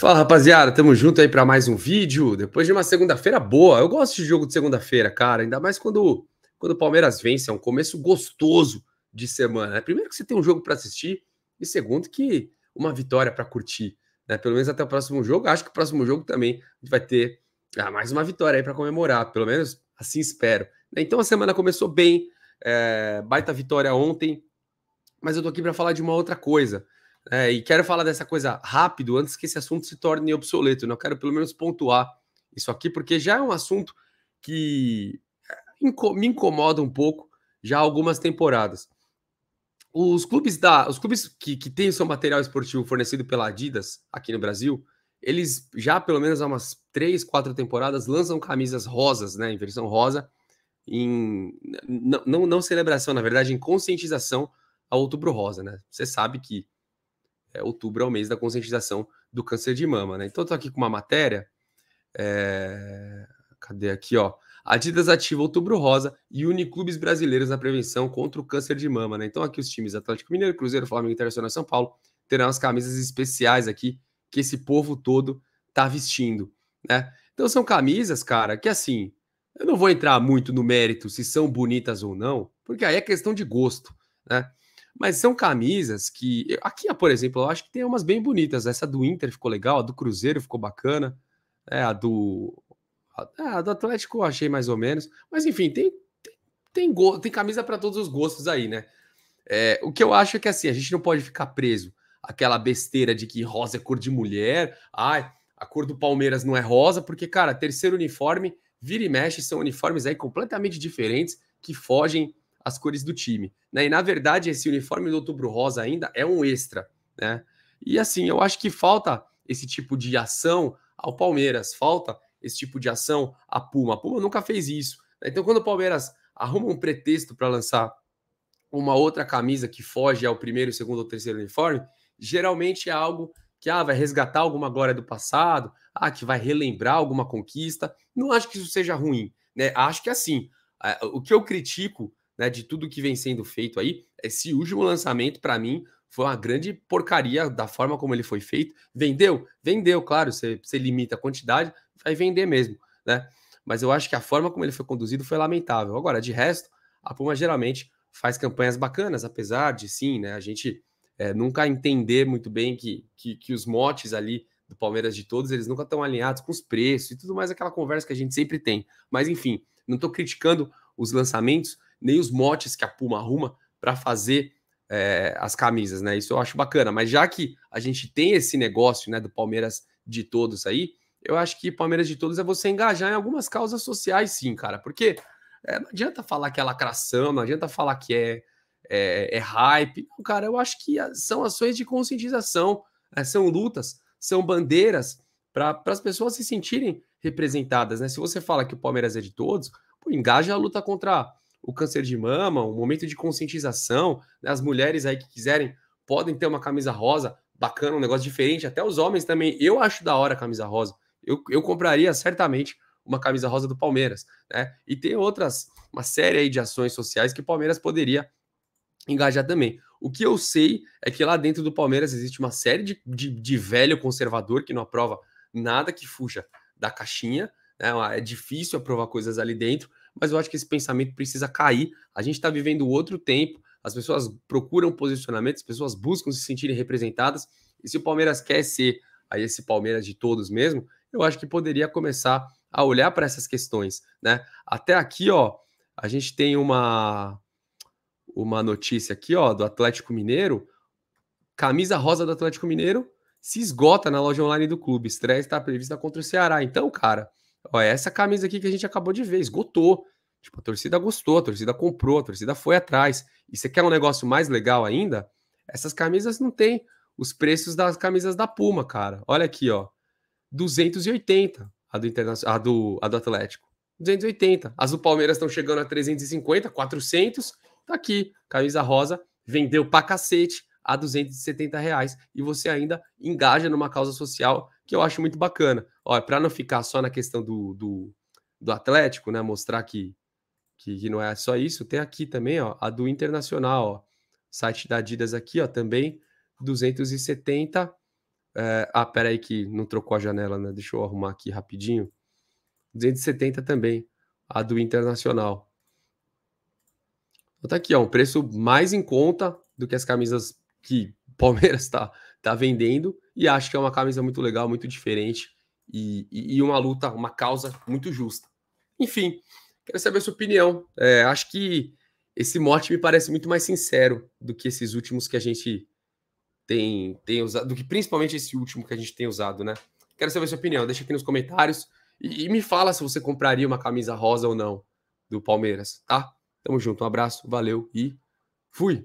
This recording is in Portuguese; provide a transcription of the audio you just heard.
Fala rapaziada, tamo junto aí para mais um vídeo. Depois de uma segunda-feira boa, eu gosto de jogo de segunda-feira, cara. Ainda mais quando, quando o Palmeiras vence, é um começo gostoso de semana. Né? Primeiro que você tem um jogo para assistir e segundo que uma vitória para curtir, né? Pelo menos até o próximo jogo. Acho que o próximo jogo também vai ter ah, mais uma vitória aí para comemorar. Pelo menos assim espero. Né? Então a semana começou bem, é, baita vitória ontem, mas eu tô aqui para falar de uma outra coisa. É, e quero falar dessa coisa rápido antes que esse assunto se torne obsoleto. Né? Eu quero pelo menos pontuar isso aqui, porque já é um assunto que é, me incomoda um pouco já há algumas temporadas. Os clubes da, os clubes que, que têm o seu material esportivo fornecido pela Adidas aqui no Brasil, eles já pelo menos há umas três, quatro temporadas lançam camisas rosas, né, em versão rosa, em não, não, não celebração, na verdade, em conscientização ao Outubro Rosa, né? Você sabe que é, outubro é o mês da conscientização do câncer de mama. Né? Então, estou aqui com uma matéria. É... Cadê aqui? Ó. Adidas ativa Outubro Rosa e une clubes brasileiros na prevenção contra o câncer de mama. Né? Então, aqui os times Atlético Mineiro, Cruzeiro, Flamengo Internacional São Paulo terão as camisas especiais aqui que esse povo todo tá vestindo. Né? Então, são camisas, cara, que assim. Eu não vou entrar muito no mérito se são bonitas ou não, porque aí é questão de gosto, né? Mas são camisas que. Aqui, por exemplo, eu acho que tem umas bem bonitas. Essa do Inter ficou legal, a do Cruzeiro ficou bacana, é a do. É, a, do Atlético eu achei mais ou menos. Mas enfim, tem, tem, tem, tem camisa para todos os gostos aí, né? É, o que eu acho é que assim, a gente não pode ficar preso àquela besteira de que rosa é cor de mulher, ai, a cor do Palmeiras não é rosa, porque, cara, terceiro uniforme, vira e mexe, são uniformes aí completamente diferentes que fogem as cores do time. Né? E na verdade, esse uniforme do Outubro Rosa ainda é um extra. Né? E assim, eu acho que falta esse tipo de ação ao Palmeiras, falta esse tipo de ação à Puma. A Puma nunca fez isso. Né? Então, quando o Palmeiras arruma um pretexto para lançar uma outra camisa que foge ao primeiro, segundo ou terceiro uniforme, geralmente é algo que ah, vai resgatar alguma glória do passado, ah, que vai relembrar alguma conquista. Não acho que isso seja ruim, né? Acho que assim, o que eu critico né, de tudo que vem sendo feito aí. Esse último lançamento, para mim, foi uma grande porcaria da forma como ele foi feito. Vendeu? Vendeu, claro, você, limita a quantidade, vai vender mesmo, né? Mas eu acho que a forma como ele foi conduzido foi lamentável. Agora, de resto, a Puma geralmente faz campanhas bacanas, apesar de sim, né? A gente é, nunca entender muito bem que, que, que os motes ali do Palmeiras de todos, eles nunca estão alinhados com os preços e tudo mais, aquela conversa que a gente sempre tem. Mas enfim, não estou criticando os lançamentos, nem os motes que a Puma arruma para fazer é, as camisas, né? Isso eu acho bacana. Mas já que a gente tem esse negócio, né, do Palmeiras de todos aí, eu acho que Palmeiras de todos é você engajar em algumas causas sociais, sim, cara. Porque é, não adianta falar que é lacração, não adianta falar que é, é, é hype. Não, cara, eu acho que são ações de conscientização, é, são lutas, são bandeiras para as pessoas se sentirem representadas, né? Se você fala que o Palmeiras é de todos, pô, engaja a luta contra o câncer de mama, um momento de conscientização. Né? As mulheres aí que quiserem podem ter uma camisa rosa, bacana, um negócio diferente. Até os homens também. Eu acho da hora a camisa rosa. Eu, eu compraria certamente uma camisa rosa do Palmeiras. Né? E tem outras, uma série aí de ações sociais que o Palmeiras poderia engajar também. O que eu sei é que lá dentro do Palmeiras existe uma série de, de, de velho conservador que não aprova nada que fuja da caixinha. Né? É difícil aprovar coisas ali dentro mas eu acho que esse pensamento precisa cair. A gente está vivendo outro tempo, as pessoas procuram posicionamento, as pessoas buscam se sentirem representadas. E se o Palmeiras quer ser aí esse Palmeiras de todos mesmo, eu acho que poderia começar a olhar para essas questões, né? Até aqui, ó, a gente tem uma uma notícia aqui, ó, do Atlético Mineiro. Camisa rosa do Atlético Mineiro se esgota na loja online do clube. Estreia está prevista contra o Ceará. Então, cara, Ó, essa camisa aqui que a gente acabou de ver, esgotou. Tipo, a torcida gostou, a torcida comprou, a torcida foi atrás. E você quer um negócio mais legal ainda? Essas camisas não tem os preços das camisas da Puma, cara. Olha aqui, ó. 280 a do, a do, a do Atlético. 280. As do Palmeiras estão chegando a 350, 400. Tá aqui, camisa rosa, vendeu pra cacete a 270 reais e você ainda engaja numa causa social que eu acho muito bacana. Olha, para não ficar só na questão do, do, do Atlético, né? Mostrar que, que, que, não é só isso, tem aqui também, ó, a do Internacional, ó, site da Adidas aqui, ó, também 270. É, ah, peraí que não trocou a janela, né? Deixa eu arrumar aqui rapidinho. 270 também, a do Internacional. Então tá aqui, ó, um preço mais em conta do que as camisas que o Palmeiras está tá vendendo e acho que é uma camisa muito legal, muito diferente e, e, e uma luta, uma causa muito justa. Enfim, quero saber a sua opinião. É, acho que esse mote me parece muito mais sincero do que esses últimos que a gente tem, tem usado, do que principalmente esse último que a gente tem usado, né? Quero saber a sua opinião, deixa aqui nos comentários e, e me fala se você compraria uma camisa rosa ou não do Palmeiras, tá? Tamo junto, um abraço, valeu e fui!